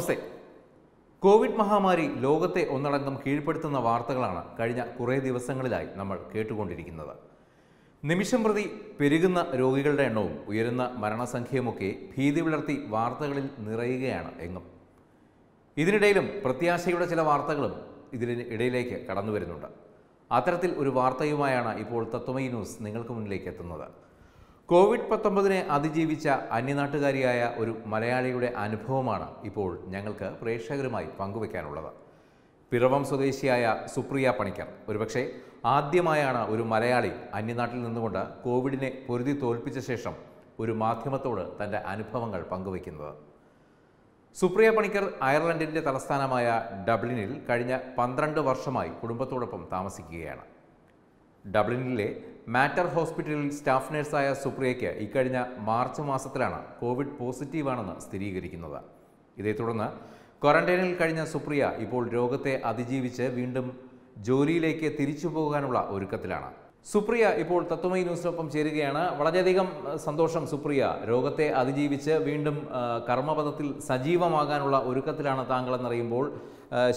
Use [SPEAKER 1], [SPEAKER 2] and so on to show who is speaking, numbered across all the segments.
[SPEAKER 1] നമസ്തേ Covid മഹാമാരി ലോകത്തെ ഒന്നടങ്കം കീഴ്പ്പെടുത്തുന്ന വാർത്തകളാണ് കഴിഞ്ഞ കുറേ ദിവസങ്ങളിലായി നമ്മൾ കേട്ടുകൊണ്ടിരിക്കുന്നത് നിമിഷം പ്രതി പെരുകുന്ന രോഗികളുടെ എണ്ണവും ഉയരുന്ന മരണസംഖ്യയുമൊക്കെ ഭീതി വിളർത്തി വാർത്തകളിൽ നിറയുകയാണ് എങ്ങും ഇതിനിടയിലും പ്രത്യാശയുടെ ചില വാർത്തകളും ഇതിന് ഇടയിലേക്ക് കടന്നു വരുന്നുണ്ട് അത്തരത്തിൽ ഒരു വാർത്തയുമായാണ് ഇപ്പോൾ തത്വമയി ന്യൂസ് നിങ്ങൾക്ക് മുന്നിലേക്ക് എത്തുന്നത് കോവിഡ് പത്തൊമ്പതിനെ അതിജീവിച്ച അന്യനാട്ടുകാരിയായ ഒരു മലയാളിയുടെ അനുഭവമാണ് ഇപ്പോൾ ഞങ്ങൾക്ക് പ്രേക്ഷകരുമായി പങ്കുവെക്കാനുള്ളത് പിറവം സ്വദേശിയായ സുപ്രിയ പണിക്കർ ഒരുപക്ഷെ ആദ്യമായാണ് ഒരു മലയാളി അന്യനാട്ടിൽ നിന്നുകൊണ്ട് കോവിഡിനെ പൊരുതി തോൽപ്പിച്ച ശേഷം ഒരു മാധ്യമത്തോട് തൻ്റെ അനുഭവങ്ങൾ പങ്കുവെക്കുന്നത് സുപ്രിയ പണിക്കർ അയർലൻഡിൻ്റെ തലസ്ഥാനമായ ഡബ്ലിനിൽ കഴിഞ്ഞ പന്ത്രണ്ട് വർഷമായി കുടുംബത്തോടൊപ്പം താമസിക്കുകയാണ് ഡബ്ലിനിലെ മാറ്റർ ഹോസ്പിറ്റലിൽ സ്റ്റാഫ് നഴ്സായ സുപ്രിയയ്ക്ക് ഇക്കഴിഞ്ഞ മാർച്ച് മാസത്തിലാണ് കോവിഡ് പോസിറ്റീവാണെന്ന് സ്ഥിരീകരിക്കുന്നത് ഇതേ തുടർന്ന് ക്വാറന്റൈനിൽ കഴിഞ്ഞ സുപ്രിയ ഇപ്പോൾ രോഗത്തെ അതിജീവിച്ച് വീണ്ടും ജോലിയിലേക്ക് തിരിച്ചു പോകാനുള്ള ഒരുക്കത്തിലാണ് സുപ്രിയ ഇപ്പോൾ തത്വമയി ന്യൂസിനൊപ്പം ചേരുകയാണ് വളരെയധികം സന്തോഷം സുപ്രിയ രോഗത്തെ അതിജീവിച്ച് വീണ്ടും കർമ്മപഥത്തിൽ സജീവമാകാനുള്ള ഒരുക്കത്തിലാണ് താങ്കൾ എന്നറിയുമ്പോൾ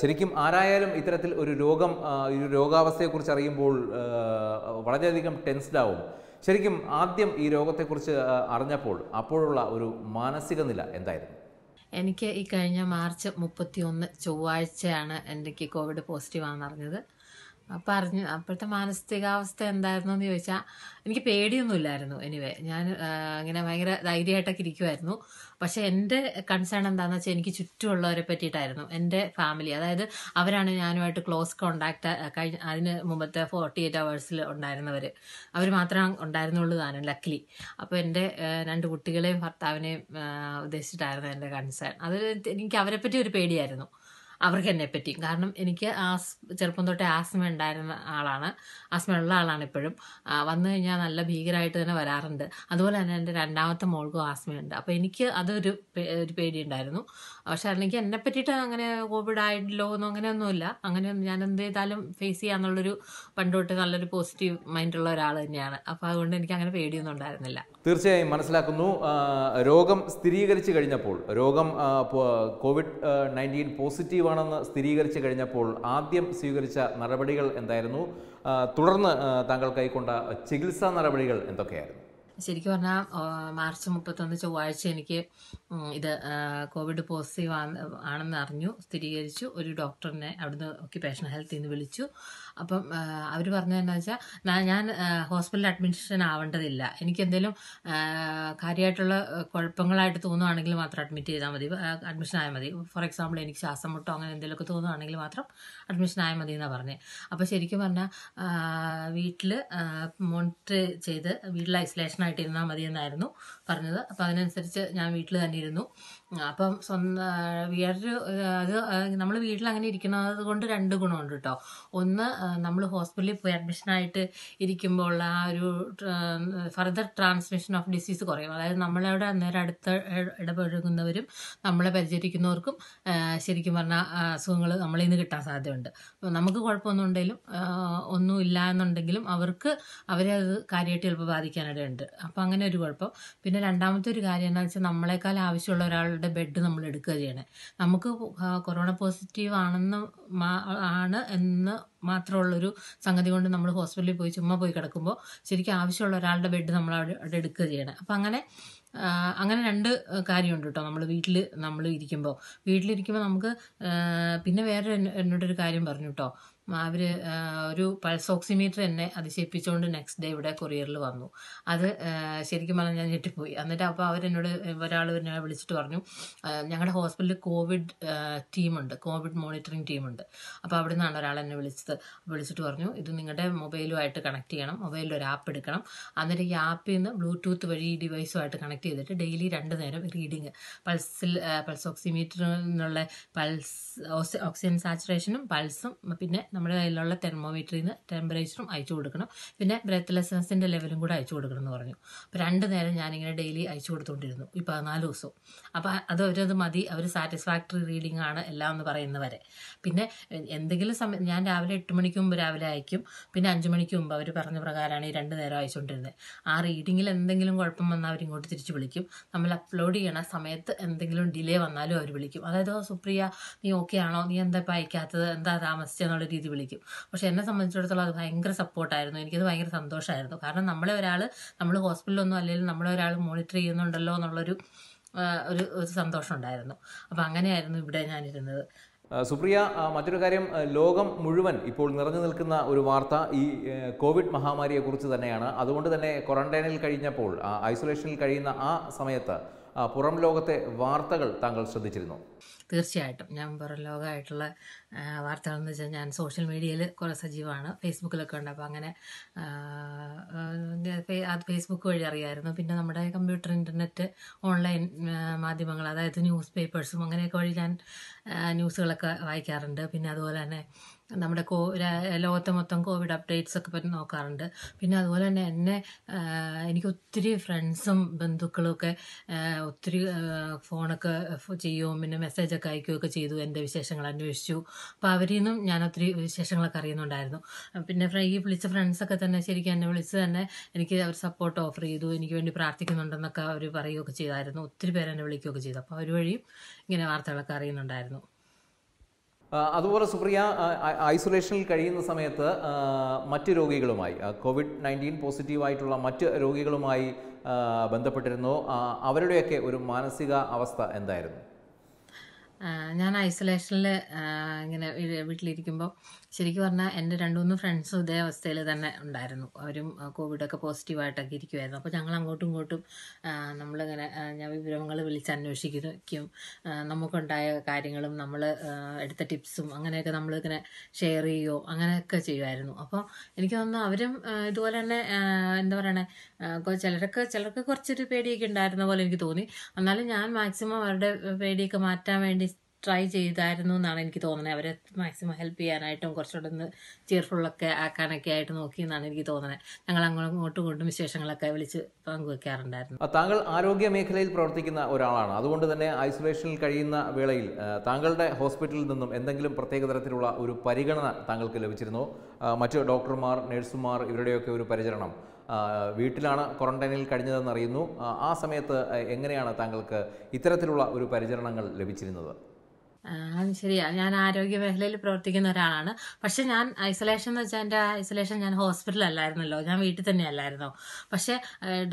[SPEAKER 1] ശരിക്കും ആരായാലും ഇത്തരത്തിൽ ഒരു രോഗം ഒരു രോഗാവസ്ഥയെക്കുറിച്ച് അറിയുമ്പോൾ വളരെയധികം ടെൻസ്ഡ് ആവും ശരിക്കും ആദ്യം ഈ രോഗത്തെക്കുറിച്ച് അറിഞ്ഞപ്പോൾ അപ്പോഴുള്ള ഒരു മാനസിക നില എന്തായിരുന്നു
[SPEAKER 2] എനിക്ക് ഈ കഴിഞ്ഞ മാർച്ച് മുപ്പത്തി ഒന്ന് ചൊവ്വാഴ്ചയാണ് എനിക്ക് കോവിഡ് പോസിറ്റീവ് ആണെന്നറിഞ്ഞത് പറഞ്ഞു അപ്പോഴത്തെ മാനസികാവസ്ഥ എന്തായിരുന്നു എന്ന് ചോദിച്ചാൽ എനിക്ക് പേടിയൊന്നും ഇല്ലായിരുന്നു എനിവേ ഞാൻ ഇങ്ങനെ ഭയങ്കര ധൈര്യമായിട്ടൊക്കെ ഇരിക്കുമായിരുന്നു പക്ഷെ എൻ്റെ കൺസേൺ എന്താണെന്ന് വെച്ചാൽ എനിക്ക് ചുറ്റുമുള്ളവരെ പറ്റിയിട്ടായിരുന്നു എൻ്റെ ഫാമിലി അതായത് അവരാണ് ഞാനുമായിട്ട് ക്ലോസ് കോണ്ടാക്ട് കഴിഞ്ഞ അതിന് മുമ്പത്തെ ഫോർട്ടി എയ്റ്റ് അവേഴ്സിൽ ഉണ്ടായിരുന്നവർ അവർ മാത്രം ഉണ്ടായിരുന്നുള്ളൂ താനും ലക്കിലി അപ്പോൾ എൻ്റെ രണ്ട് കുട്ടികളെയും ഭർത്താവിനെയും ഉദ്ദേശിച്ചിട്ടായിരുന്നു എൻ്റെ കൺസേൺ അത് എനിക്ക് അവരെപ്പറ്റി ഒരു പേടിയായിരുന്നു അവർക്ക് എന്നെ കാരണം എനിക്ക് ആസ് ചെറുപ്പം തൊട്ടേ ആസ്മ ഉണ്ടായിരുന്ന ആളാണ് ആസ്മ ഉള്ള ആളാണ് ഇപ്പോഴും വന്നു കഴിഞ്ഞാൽ നല്ല ഭീകരമായിട്ട് തന്നെ വരാറുണ്ട് അതുപോലെ തന്നെ എൻ്റെ രണ്ടാമത്തെ മോൾക്കും ആസ്മയുണ്ട് അപ്പോൾ എനിക്ക് അതൊരു ഒരു പേടിയുണ്ടായിരുന്നു പക്ഷെ അല്ലെങ്കിൽ എന്നെ പറ്റിയിട്ട് അങ്ങനെ കോവിഡ് ആയിട്ടില്ലോ എന്നോ അങ്ങനെയൊന്നുമില്ല അങ്ങനെ ഞാൻ എന്ത് ചെയ്താലും ഫേസ് ചെയ്യാന്നുള്ളൊരു പണ്ടോട്ട് നല്ലൊരു പോസിറ്റീവ് മൈൻഡുള്ള ഒരാൾ തന്നെയാണ് അപ്പോൾ അതുകൊണ്ട് എനിക്ക് അങ്ങനെ പേടിയൊന്നും ഉണ്ടായിരുന്നില്ല
[SPEAKER 1] തീർച്ചയായും മനസ്സിലാക്കുന്നു രോഗം സ്ഥിരീകരിച്ചു കഴിഞ്ഞപ്പോൾ രോഗം കോവിഡ് നയൻറ്റീൻ പോസിറ്റീവ് പോസിറ്റീവാണെന്ന് സ്ഥിരീകരിച്ചു കഴിഞ്ഞപ്പോൾ ആദ്യം സ്വീകരിച്ച നടപടികൾ എന്തായിരുന്നു തുടർന്ന് താങ്കൾ കൈക്കൊണ്ട ചികിത്സാ നടപടികൾ എന്തൊക്കെയായിരുന്നു
[SPEAKER 2] ശരിക്കും പറഞ്ഞാൽ മാർച്ച് മുപ്പത്തൊന്ന് ചൊവ്വാഴ്ച എനിക്ക് ഇത് കോവിഡ് പോസിറ്റീവ് ആണെന്ന് അറിഞ്ഞു സ്ഥിരീകരിച്ചു ഒരു ഡോക്ടറിനെ അവിടുന്ന് ഒക്യുപേഷണൽ ഹെൽത്തിൽ നിന്ന് വിളിച്ചു അപ്പം അവർ എന്താ വെച്ചാൽ ഞാൻ ഹോസ്പിറ്റലിൽ അഡ്മിഷൻ ആവേണ്ടതില്ല എനിക്ക് എന്തെങ്കിലും കാര്യമായിട്ടുള്ള കുഴപ്പങ്ങളായിട്ട് തോന്നുവാണെങ്കിൽ മാത്രം അഡ്മിറ്റ് ചെയ്താൽ മതി അഡ്മിഷൻ ആയാൽ മതി ഫോർ എക്സാമ്പിൾ എനിക്ക് ശ്വാസം മുട്ടോ അങ്ങനെ എന്തെങ്കിലുമൊക്കെ തോന്നുവാണെങ്കിൽ മാത്രം അഡ്മിഷൻ ആയാൽ മതി എന്നാണ് പറഞ്ഞത് അപ്പോൾ ശരിക്കും പറഞ്ഞാൽ വീട്ടിൽ മോണിറ്റർ ചെയ്ത് വീട്ടിൽ ഐസൊലേഷൻ ആയിട്ട് ഇരുന്നാൽ മതിയെന്നായിരുന്നു പറഞ്ഞത് അപ്പം അതിനനുസരിച്ച് ഞാൻ വീട്ടിൽ തന്നെ ഇരുന്നു അപ്പം സ്വന്തം വേറൊരു അത് നമ്മൾ വീട്ടിൽ അങ്ങനെ ഇരിക്കുന്നത് കൊണ്ട് രണ്ട് ഗുണമുണ്ട് കേട്ടോ ഒന്ന് നമ്മൾ ഹോസ്പിറ്റലിൽ പോയി അഡ്മിഷനായിട്ട് ഇരിക്കുമ്പോൾ ആ ഒരു ഫർദർ ട്രാൻസ്മിഷൻ ഓഫ് ഡിസീസ് കുറയും അതായത് നമ്മളവിടെ അന്നേരം അടുത്ത ഇടപഴകുന്നവരും നമ്മളെ പരിചരിക്കുന്നവർക്കും ശരിക്കും പറഞ്ഞാൽ അസുഖങ്ങൾ നമ്മളിൽ നിന്ന് കിട്ടാൻ സാധ്യതയുണ്ട് നമുക്ക് കുഴപ്പമൊന്നും ഉണ്ടെങ്കിലും ഒന്നും ഇല്ല എന്നുണ്ടെങ്കിലും അവർക്ക് അവരെ അത് കാര്യമായിട്ട് ചിലപ്പോൾ ബാധിക്കാനിടയുണ്ട് അപ്പം അങ്ങനെ ഒരു കുഴപ്പം പിന്നെ രണ്ടാമത്തെ ഒരു കാര്യം എന്താണെന്ന് വെച്ചാൽ നമ്മളെക്കാൾ ആവശ്യമുള്ള ഒരാളുടെ ബെഡ് നമ്മൾ എടുക്കുക ചെയ്യണേ നമുക്ക് കൊറോണ പോസിറ്റീവ് ആണെന്ന് ആണ് എന്ന് മാത്രമുള്ളൊരു സംഗതി കൊണ്ട് നമ്മൾ ഹോസ്പിറ്റലിൽ പോയി ചുമ്മാ പോയി കിടക്കുമ്പോൾ ശരിക്കും ആവശ്യമുള്ള ഒരാളുടെ ബെഡ് നമ്മൾ അവിടെ എടുക്കുക ചെയ്യണം അപ്പം അങ്ങനെ അങ്ങനെ രണ്ട് കാര്യമുണ്ട് കേട്ടോ നമ്മൾ വീട്ടിൽ നമ്മൾ ഇരിക്കുമ്പോൾ വീട്ടിലിരിക്കുമ്പോൾ നമുക്ക് പിന്നെ വേറെ എന്നോടൊരു കാര്യം പറഞ്ഞു കേട്ടോ അവർ ഒരു പൾസ് ഓക്സിമീറ്റർ എന്നെ അതിശയിപ്പിച്ചുകൊണ്ട് നെക്സ്റ്റ് ഡേ ഇവിടെ കൊറിയറിൽ വന്നു അത് ശരിക്കും പറഞ്ഞാൽ ഞാൻ ഞെട്ടിപ്പോയി എന്നിട്ട് അപ്പോൾ അവരെന്നോട് ഒരാൾ എന്നെ വിളിച്ചിട്ട് പറഞ്ഞു ഞങ്ങളുടെ ഹോസ്പിറ്റലിൽ കോവിഡ് ടീമുണ്ട് കോവിഡ് മോണിറ്ററിങ് ടീമുണ്ട് അപ്പോൾ അവിടെ നിന്നാണ് ഒരാൾ എന്നെ വിളിച്ചത് വിളിച്ചിട്ട് പറഞ്ഞു ഇത് നിങ്ങളുടെ മൊബൈലുമായിട്ട് കണക്ട് ചെയ്യണം മൊബൈലിൽ ഒരു ആപ്പ് എടുക്കണം എന്നിട്ട് ഈ ആപ്പിൽ നിന്ന് ബ്ലൂടൂത്ത് വഴി ഈ ഡിവൈസുമായിട്ട് കണക്ട് ചെയ്തിട്ട് ഡെയിലി രണ്ട് നേരം റീഡിങ് പൾസിൽ പൾസ് ഓക്സിമീറ്ററിൽ നിന്നുള്ള പൾസ് ഓക്സിജൻ സാച്ചുറേഷനും പൾസും പിന്നെ നമ്മുടെ കയ്യിലുള്ള തെർമോമീറ്ററിൽ നിന്ന് ടെമ്പറേച്ചറും അയച്ചു കൊടുക്കണം പിന്നെ ബ്രെത്ത്ലെസ്നെസ്സിൻ്റെ ലെവലും കൂടെ അയച്ചു കൊടുക്കണം എന്ന് പറഞ്ഞു അപ്പോൾ രണ്ട് നേരം ഞാനിങ്ങനെ ഡെയിലി അയച്ചു കൊടുത്തുകൊണ്ടിരുന്നു ഈ പതിനാല് ദിവസവും അപ്പോൾ അത് അവരത് മതി അവർ സാറ്റിസ്ഫാക്ടറി റീഡിംഗ് ആണ് എല്ലാം എന്ന് പറയുന്നവരെ പിന്നെ എന്തെങ്കിലും സമയം ഞാൻ രാവിലെ എട്ട് മണിക്ക് മുമ്പ് രാവിലെ അയക്കും പിന്നെ അഞ്ച് മണിക്ക് മുമ്പ് അവർ പറഞ്ഞ പ്രകാരമാണ് ഈ രണ്ട് നേരം അയച്ചുകൊണ്ടിരുന്നത് ആ റീഡിങ്ങിൽ എന്തെങ്കിലും കുഴപ്പം വന്നാൽ അവരിങ്ങോട്ട് തിരിച്ചു വിളിക്കും നമ്മൾ അപ്ലോഡ് ചെയ്യണ സമയത്ത് എന്തെങ്കിലും ഡിലേ വന്നാലും അവർ വിളിക്കും അതായത് സുപ്രിയ നീ ഓക്കെ ആണോ നീ എന്താ ഇപ്പം അയക്കാത്തത് എന്താ താമസിച്ചെന്നുള്ള രീതിയിൽ രീതിയിൽ വിളിക്കും പക്ഷെ എന്നെ സംബന്ധിച്ചിടത്തോളം അത് ഭയങ്കര സപ്പോർട്ടായിരുന്നു എനിക്കത് ഭയങ്കര സന്തോഷമായിരുന്നു കാരണം നമ്മളെ ഒരാൾ നമ്മൾ ഹോസ്പിറ്റലിലൊന്നും അല്ലെങ്കിൽ നമ്മളെ ഒരാൾ മോണിറ്റർ ചെയ്യുന്നുണ്ടല്ലോ എന്നുള്ളൊരു ഒരു ഒരു സന്തോഷം ഉണ്ടായിരുന്നു അപ്പം അങ്ങനെയായിരുന്നു ഇവിടെ ഞാനിരുന്നത്
[SPEAKER 1] സുപ്രിയ മറ്റൊരു കാര്യം ലോകം മുഴുവൻ ഇപ്പോൾ നിറഞ്ഞു നിൽക്കുന്ന ഒരു വാർത്ത ഈ കോവിഡ് മഹാമാരിയെക്കുറിച്ച് തന്നെയാണ് അതുകൊണ്ട് തന്നെ ക്വാറന്റൈനിൽ കഴിഞ്ഞപ്പോൾ ഐസൊലേഷനിൽ കഴിയുന്ന ആ സമയത്ത് പുറം ലോകത്തെ വാർത്തകൾ താങ്കൾ ശ്രദ്ധിച്ചിരുന്നു
[SPEAKER 2] തീർച്ചയായിട്ടും ഞാൻ പുറം ലോകമായിട്ടുള്ള എന്ന് വെച്ചാൽ ഞാൻ സോഷ്യൽ മീഡിയയിൽ കുറേ സജീവമാണ് ഫേസ്ബുക്കിലൊക്കെ ഉണ്ട് അപ്പോൾ അങ്ങനെ അത് ഫേസ്ബുക്ക് വഴി അറിയായിരുന്നു പിന്നെ നമ്മുടെ കമ്പ്യൂട്ടർ ഇൻ്റർനെറ്റ് ഓൺലൈൻ മാധ്യമങ്ങൾ അതായത് ന്യൂസ് പേപ്പേഴ്സും അങ്ങനെയൊക്കെ വഴി ഞാൻ ന്യൂസുകളൊക്കെ വായിക്കാറുണ്ട് പിന്നെ അതുപോലെ തന്നെ നമ്മുടെ കോ ലോകത്തെ മൊത്തം കോവിഡ് അപ്ഡേറ്റ്സ് ഒക്കെ പറ്റി നോക്കാറുണ്ട് പിന്നെ അതുപോലെ തന്നെ എന്നെ എനിക്ക് ഒത്തിരി ഫ്രണ്ട്സും ബന്ധുക്കളും ഒക്കെ ഒത്തിരി ഫോണൊക്കെ ചെയ്യുകയും പിന്നെ മെസ്സേജൊക്കെ അയക്കുകയൊക്കെ ചെയ്തു എൻ്റെ വിശേഷങ്ങൾ അന്വേഷിച്ചു അപ്പം അവരിൽ നിന്നും ഞാൻ ഒത്തിരി വിശേഷങ്ങളൊക്കെ അറിയുന്നുണ്ടായിരുന്നു പിന്നെ ഈ വിളിച്ച ഫ്രണ്ട്സൊക്കെ തന്നെ ശരിക്കും എന്നെ വിളിച്ച് തന്നെ എനിക്ക് അവർ സപ്പോർട്ട് ഓഫർ ചെയ്തു എനിക്ക് വേണ്ടി പ്രാർത്ഥിക്കുന്നുണ്ടെന്നൊക്കെ അവർ പറയുകയൊക്കെ ചെയ്തായിരുന്നു ഒത്തിരി പേരെന്നെ വിളിക്കുകയൊക്കെ ചെയ്തു അപ്പോൾ അവർ വഴിയും ഇങ്ങനെ വാർത്തകളൊക്കെ അറിയുന്നുണ്ടായിരുന്നു
[SPEAKER 1] അതുപോലെ സുപ്രിയ ഐസൊലേഷനിൽ കഴിയുന്ന സമയത്ത് മറ്റ് രോഗികളുമായി കോവിഡ് നയൻറ്റീൻ പോസിറ്റീവായിട്ടുള്ള മറ്റ് രോഗികളുമായി ബന്ധപ്പെട്ടിരുന്നു അവരുടെയൊക്കെ ഒരു മാനസിക അവസ്ഥ എന്തായിരുന്നു
[SPEAKER 2] ഞാൻ ഐസൊലേഷനിൽ ഇങ്ങനെ വീട്ടിലിരിക്കുമ്പോൾ ശരിക്കും പറഞ്ഞാൽ എൻ്റെ രണ്ട് മൂന്ന് ഫ്രണ്ട്സും ഇതേ അവസ്ഥയിൽ തന്നെ ഉണ്ടായിരുന്നു അവരും കോവിഡൊക്കെ പോസിറ്റീവായിട്ടൊക്കെ ഇരിക്കുമായിരുന്നു അപ്പോൾ ഞങ്ങൾ അങ്ങോട്ടും ഇങ്ങോട്ടും നമ്മളിങ്ങനെ ഞാൻ വിവരങ്ങൾ വിളിച്ചന്വേഷിക്കും നമുക്കുണ്ടായ കാര്യങ്ങളും നമ്മൾ എടുത്ത ടിപ്സും അങ്ങനെയൊക്കെ നമ്മളിങ്ങനെ ഷെയർ ചെയ്യുകയോ അങ്ങനെയൊക്കെ ചെയ്യുമായിരുന്നു അപ്പോൾ എനിക്ക് തോന്നുന്നു അവരും ഇതുപോലെ തന്നെ എന്താ പറയണേ ചിലരൊക്കെ ചിലർക്ക് കുറച്ചൊരു പേടിയൊക്കെ ഉണ്ടായിരുന്ന പോലെ എനിക്ക് തോന്നി എന്നാലും ഞാൻ മാക്സിമം അവരുടെ പേടിയൊക്കെ മാറ്റാൻ വേണ്ടി ട്രൈ ചെയ്തായിരുന്നു എന്നാണ് എനിക്ക് തോന്നുന്നത് അവരെ മാക്സിമം ഹെൽപ്പ് ചെയ്യാനായിട്ടും കുറച്ചുകൂടെ ഒന്ന് ചെയർഫുള്ളൊക്കെ ആക്കാനൊക്കെ ആയിട്ട് നോക്കി എന്നാണ് എനിക്ക് തോന്നുന്നത് ഞങ്ങൾ അങ്ങോട്ടും ഇങ്ങോട്ടും വിശേഷങ്ങളൊക്കെ വിളിച്ച് പങ്കുവെക്കാറുണ്ടായിരുന്നു
[SPEAKER 1] താങ്കൾ ആരോഗ്യ മേഖലയിൽ പ്രവർത്തിക്കുന്ന ഒരാളാണ് അതുകൊണ്ട് തന്നെ ഐസൊലേഷനിൽ കഴിയുന്ന വേളയിൽ താങ്കളുടെ ഹോസ്പിറ്റലിൽ നിന്നും എന്തെങ്കിലും പ്രത്യേക തരത്തിലുള്ള ഒരു പരിഗണന താങ്കൾക്ക് ലഭിച്ചിരുന്നു മറ്റ് ഡോക്ടർമാർ നഴ്സുമാർ ഇവരുടെയൊക്കെ ഒരു പരിചരണം വീട്ടിലാണ് ക്വാറന്റൈനിൽ കഴിഞ്ഞതെന്ന് അറിയുന്നു ആ സമയത്ത് എങ്ങനെയാണ് താങ്കൾക്ക് ഇത്തരത്തിലുള്ള ഒരു പരിചരണങ്ങൾ ലഭിച്ചിരുന്നത്
[SPEAKER 2] അത് ശരിയാ ഞാൻ ആരോഗ്യ മേഖലയിൽ പ്രവർത്തിക്കുന്ന ഒരാളാണ് പക്ഷെ ഞാൻ ഐസൊലേഷൻ എന്ന് വെച്ചാൽ എൻ്റെ ഐസൊലേഷൻ ഞാൻ അല്ലായിരുന്നല്ലോ ഞാൻ വീട്ടിൽ അല്ലായിരുന്നു പക്ഷെ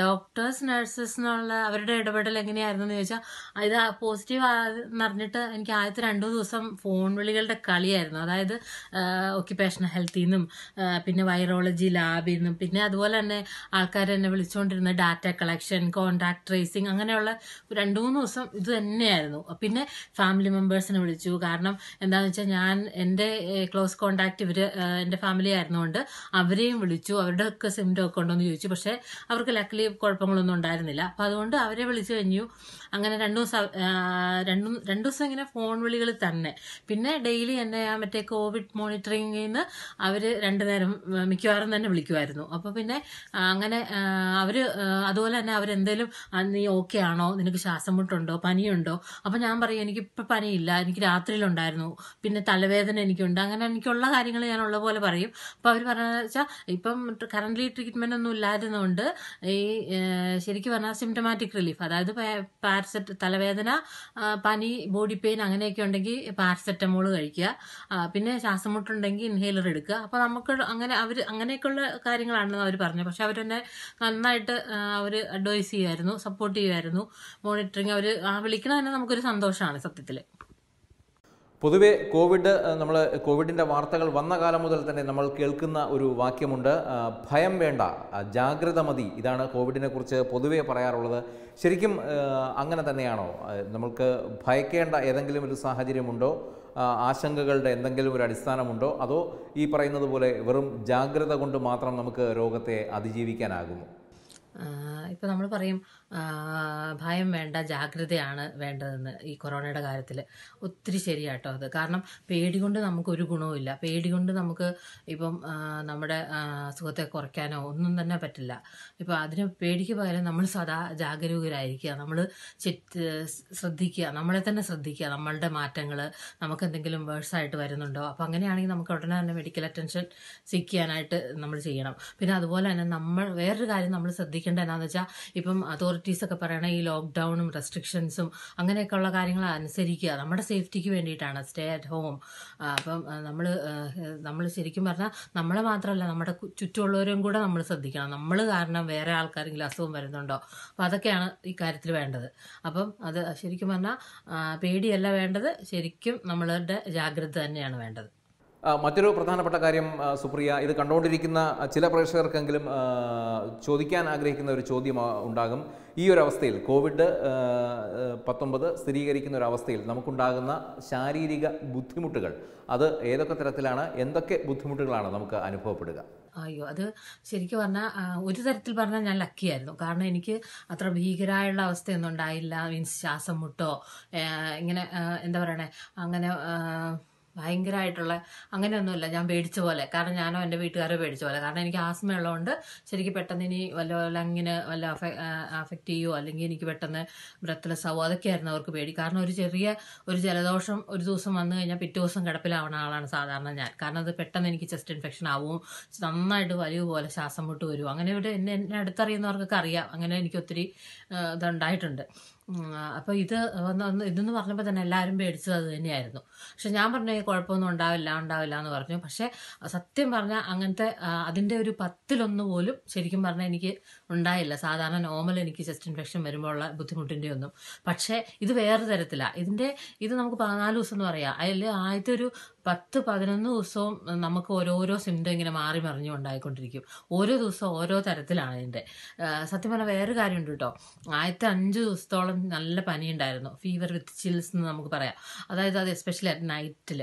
[SPEAKER 2] ഡോക്ടേഴ്സ് നഴ്സസ് എന്നുള്ള അവരുടെ ഇടപെടൽ എങ്ങനെയായിരുന്നു എന്ന് ചോദിച്ചാൽ ഇത് പോസിറ്റീവ് ആറിഞ്ഞിട്ട് എനിക്ക് ആദ്യത്തെ രണ്ടു ദിവസം ഫോൺ വിളികളുടെ കളിയായിരുന്നു അതായത് ഒക്യുപ്പേഷണൽ ഹെൽത്തിൽ നിന്നും പിന്നെ വൈറോളജി ലാബിൽ നിന്നും പിന്നെ അതുപോലെ തന്നെ ആൾക്കാർ എന്നെ വിളിച്ചുകൊണ്ടിരുന്ന ഡാറ്റ കളക്ഷൻ കോൺടാക്ട് ട്രേസിങ് അങ്ങനെയുള്ള രണ്ടു മൂന്ന് ദിവസം ഇത് തന്നെയായിരുന്നു പിന്നെ ഫാമിലി മെമ്പേഴ്സിന് വിളിച്ചു കാരണം എന്താണെന്ന് വെച്ചാൽ ഞാൻ എൻ്റെ ക്ലോസ് കോണ്ടാക്ട് ഇവർ എൻ്റെ ഫാമിലി ആയിരുന്നുകൊണ്ട് അവരെയും വിളിച്ചു അവരുടെ ഒക്കെ സിംറ്റം ഒക്കെ ഉണ്ടോ എന്ന് ചോദിച്ചു പക്ഷേ അവർക്ക് ലക്കിലി കുഴപ്പങ്ങളൊന്നും ഉണ്ടായിരുന്നില്ല അപ്പോൾ അതുകൊണ്ട് അവരെ വിളിച്ചു കഴിഞ്ഞു അങ്ങനെ രണ്ടു ദിവസം രണ്ടും രണ്ടു ദിവസം ഇങ്ങനെ ഫോൺ വിളികൾ തന്നെ പിന്നെ ഡെയിലി എന്നെ ആ മറ്റേ കോവിഡ് മോണിറ്ററിംഗിൽ നിന്ന് അവർ രണ്ടു നേരം മിക്കവാറും തന്നെ വിളിക്കുമായിരുന്നു അപ്പോൾ പിന്നെ അങ്ങനെ അവർ അതുപോലെ തന്നെ അവരെന്തേലും നീ ഓക്കെ ആണോ നിനക്ക് ശ്വാസം മുട്ടുണ്ടോ പനിയുണ്ടോ അപ്പം ഞാൻ പറയും എനിക്കിപ്പോൾ പനിയില്ല എനിക്ക് രാത്രിയിലുണ്ടായിരുന്നു പിന്നെ തലവേദന എനിക്കുണ്ട് അങ്ങനെ എനിക്കുള്ള കാര്യങ്ങൾ ഞാൻ ഉള്ള പോലെ പറയും അപ്പോൾ അവർ പറഞ്ഞതെന്ന് വെച്ചാൽ ഇപ്പം കറൻ്റ് ട്രീറ്റ്മെൻ്റ് ഒന്നും ഇല്ലായിരുന്നുകൊണ്ട് ഈ ശരിക്കും പറഞ്ഞാൽ സിംറ്റമാറ്റിക് റിലീഫ് അതായത് പാരസെറ്റ് തലവേദന പനി ബോഡി പെയിൻ അങ്ങനെയൊക്കെ ഉണ്ടെങ്കിൽ പാരസെറ്റമോൾ കഴിക്കുക പിന്നെ ശ്വാസം മുട്ടുണ്ടെങ്കിൽ ഇൻഹേലർ എടുക്കുക അപ്പോൾ നമുക്ക് അങ്ങനെ അവർ അങ്ങനെയൊക്കെയുള്ള കാര്യങ്ങളാണ് അവർ പറഞ്ഞു പക്ഷെ അവരെന്നെ നന്നായിട്ട് അവർ അഡ്വൈസ് ചെയ്യുമായിരുന്നു സപ്പോർട്ട് ചെയ്യുമായിരുന്നു മോണിറ്ററിങ് അവർ വിളിക്കണ തന്നെ നമുക്കൊരു സന്തോഷമാണ് സത്യത്തിൽ
[SPEAKER 1] പൊതുവെ കോവിഡ് നമ്മൾ കോവിഡിൻ്റെ വാർത്തകൾ വന്ന കാലം മുതൽ തന്നെ നമ്മൾ കേൾക്കുന്ന ഒരു വാക്യമുണ്ട് ഭയം വേണ്ട ജാഗ്രത മതി ഇതാണ് കോവിഡിനെ കുറിച്ച് പൊതുവെ പറയാറുള്ളത് ശരിക്കും അങ്ങനെ തന്നെയാണോ നമ്മൾക്ക് ഭയക്കേണ്ട ഏതെങ്കിലും ഒരു സാഹചര്യമുണ്ടോ ആശങ്കകളുടെ എന്തെങ്കിലും ഒരു അടിസ്ഥാനമുണ്ടോ അതോ ഈ പറയുന്നത് പോലെ വെറും ജാഗ്രത കൊണ്ട് മാത്രം നമുക്ക് രോഗത്തെ അതിജീവിക്കാനാകുമോ
[SPEAKER 2] ഇപ്പോൾ നമ്മൾ പറയും ഭയം വേണ്ട ജാഗ്രതയാണ് വേണ്ടതെന്ന് ഈ കൊറോണയുടെ കാര്യത്തിൽ ഒത്തിരി ശരിയാട്ടോ അത് കാരണം പേടി കൊണ്ട് നമുക്ക് ഒരു ഗുണവുമില്ല പേടി കൊണ്ട് നമുക്ക് ഇപ്പം നമ്മുടെ അസുഖത്തെ കുറയ്ക്കാനോ ഒന്നും തന്നെ പറ്റില്ല ഇപ്പം അതിന് പേടിക്ക് പകരം നമ്മൾ സദാ ജാഗരൂകരായിരിക്കുക നമ്മൾ ശ്രദ്ധിക്കുക നമ്മളെ തന്നെ ശ്രദ്ധിക്കുക നമ്മളുടെ മാറ്റങ്ങൾ നമുക്ക് എന്തെങ്കിലും വേഴ്സായിട്ട് വരുന്നുണ്ടോ അപ്പം അങ്ങനെയാണെങ്കിൽ നമുക്ക് ഉടനെ തന്നെ മെഡിക്കൽ അറ്റൻഷൻ സീക്ക് ചെയ്യാനായിട്ട് നമ്മൾ ചെയ്യണം പിന്നെ അതുപോലെ തന്നെ നമ്മൾ വേറൊരു കാര്യം നമ്മൾ ശ്രദ്ധിക്കേണ്ട എന്താണെന്ന് വെച്ചാൽ ഇപ്പം അതോറിറ്റി അതോറിറ്റീസ് ഒക്കെ പറയണ ഈ ലോക്ക്ഡൌണും റെസ്ട്രിക്ഷൻസും ഉള്ള കാര്യങ്ങൾ അനുസരിക്കുക നമ്മുടെ സേഫ്റ്റിക്ക് വേണ്ടിയിട്ടാണ് സ്റ്റേ അറ്റ് ഹോം അപ്പം നമ്മൾ നമ്മൾ ശരിക്കും പറഞ്ഞാൽ നമ്മളെ മാത്രമല്ല നമ്മുടെ ചുറ്റുമുള്ളവരെയും കൂടെ നമ്മൾ ശ്രദ്ധിക്കണം നമ്മൾ കാരണം വേറെ ആൾക്കാരെങ്കിലും അസുഖം വരുന്നുണ്ടോ അപ്പം അതൊക്കെയാണ് ഈ കാര്യത്തിൽ വേണ്ടത് അപ്പം അത് ശരിക്കും പറഞ്ഞാൽ പേടിയല്ല വേണ്ടത് ശരിക്കും നമ്മളുടെ ജാഗ്രത തന്നെയാണ് വേണ്ടത്
[SPEAKER 1] മറ്റൊരു പ്രധാനപ്പെട്ട കാര്യം സുപ്രിയ ഇത് കണ്ടുകൊണ്ടിരിക്കുന്ന ചില പ്രേക്ഷകർക്കെങ്കിലും ചോദിക്കാൻ ആഗ്രഹിക്കുന്ന ഒരു ചോദ്യം ഉണ്ടാകും ഈ ഒരു അവസ്ഥയിൽ കോവിഡ് പത്തൊമ്പത് സ്ഥിരീകരിക്കുന്ന ഒരു അവസ്ഥയിൽ നമുക്കുണ്ടാകുന്ന ശാരീരിക ബുദ്ധിമുട്ടുകൾ അത് ഏതൊക്കെ തരത്തിലാണ് എന്തൊക്കെ ബുദ്ധിമുട്ടുകളാണ് നമുക്ക് അനുഭവപ്പെടുക
[SPEAKER 2] അയ്യോ അത് ശരിക്കും പറഞ്ഞാൽ ഒരു തരത്തിൽ പറഞ്ഞാൽ ഞാൻ ലക്കിയായിരുന്നു കാരണം എനിക്ക് അത്ര ഭീകരമായുള്ള അവസ്ഥയൊന്നും ഉണ്ടായില്ല മീൻസ് ശ്വാസം മുട്ടോ ഇങ്ങനെ എന്താ പറയണേ അങ്ങനെ ഭയങ്കരമായിട്ടുള്ള അങ്ങനെയൊന്നുമില്ല ഞാൻ പേടിച്ച പോലെ കാരണം ഞാനോ എൻ്റെ വീട്ടുകാരോ പേടിച്ച പോലെ കാരണം എനിക്ക് ആസ്മ ഉള്ളതുകൊണ്ട് ശരിക്കും പെട്ടെന്ന് ഇനി വല്ല അങ്ങനെ വല്ല അഫക്റ്റ് ചെയ്യുമോ അല്ലെങ്കിൽ എനിക്ക് പെട്ടെന്ന് ബ്രത്ത്ലെസ് ആവുമോ അതൊക്കെയായിരുന്നു അവർക്ക് പേടി കാരണം ഒരു ചെറിയ ഒരു ജലദോഷം ഒരു ദിവസം വന്നു കഴിഞ്ഞാൽ പിറ്റേ ദിവസം കിടപ്പിലാവുന്ന ആളാണ് സാധാരണ ഞാൻ കാരണം അത് പെട്ടെന്ന് എനിക്ക് ചെസ്റ്റ് ഇൻഫെക്ഷൻ ആവും നന്നായിട്ട് വലിയ പോലെ ശ്വാസം മുട്ട് വരും അങ്ങനെ ഇവിടെ എന്നെ എന്നെ അടുത്തറിയുന്നവർക്കൊക്കെ അറിയാം അങ്ങനെ എനിക്ക് ഒത്തിരി ഇതുണ്ടായിട്ടുണ്ട് അപ്പോൾ ഇത് ഇതെന്ന് പറഞ്ഞപ്പോൾ തന്നെ എല്ലാവരും പേടിച്ചത് അത് തന്നെയായിരുന്നു പക്ഷെ ഞാൻ പറഞ്ഞ കുഴപ്പമൊന്നും ഉണ്ടാവില്ല ഉണ്ടാവില്ല എന്ന് പറഞ്ഞു പക്ഷെ സത്യം പറഞ്ഞ അങ്ങനത്തെ അതിൻ്റെ ഒരു പത്തിലൊന്ന് പോലും ശരിക്കും പറഞ്ഞാൽ എനിക്ക് ഉണ്ടായില്ല സാധാരണ നോർമൽ എനിക്ക് ചെസ്റ്റ് ഇൻഫെക്ഷൻ വരുമ്പോഴുള്ള ബുദ്ധിമുട്ടിന്റെ ഒന്നും പക്ഷെ ഇത് വേറെ തരത്തിലാണ് ഇതിൻ്റെ ഇത് നമുക്ക് പതിനാല് ദിവസം എന്ന് പറയാം അതിൽ ആദ്യത്തെ ഒരു പത്ത് പതിനൊന്ന് ദിവസവും നമുക്ക് ഓരോരോ സിംറ്റം ഇങ്ങനെ മാറി മറിഞ്ഞു ഉണ്ടായിക്കൊണ്ടിരിക്കും ഓരോ ദിവസവും ഓരോ തരത്തിലാണ് ഇതിൻ്റെ സത്യം പറഞ്ഞാൽ വേറെ കാര്യമുണ്ട് കേട്ടോ ആദ്യത്തെ അഞ്ച് ദിവസത്തോളം നല്ല പനി ഉണ്ടായിരുന്നു ഫീവർ വിത്ത് ചിൽസ് എന്ന് നമുക്ക് പറയാം അതായത് അത് എസ്പെഷ്യലി അറ്റ് നൈറ്റിൽ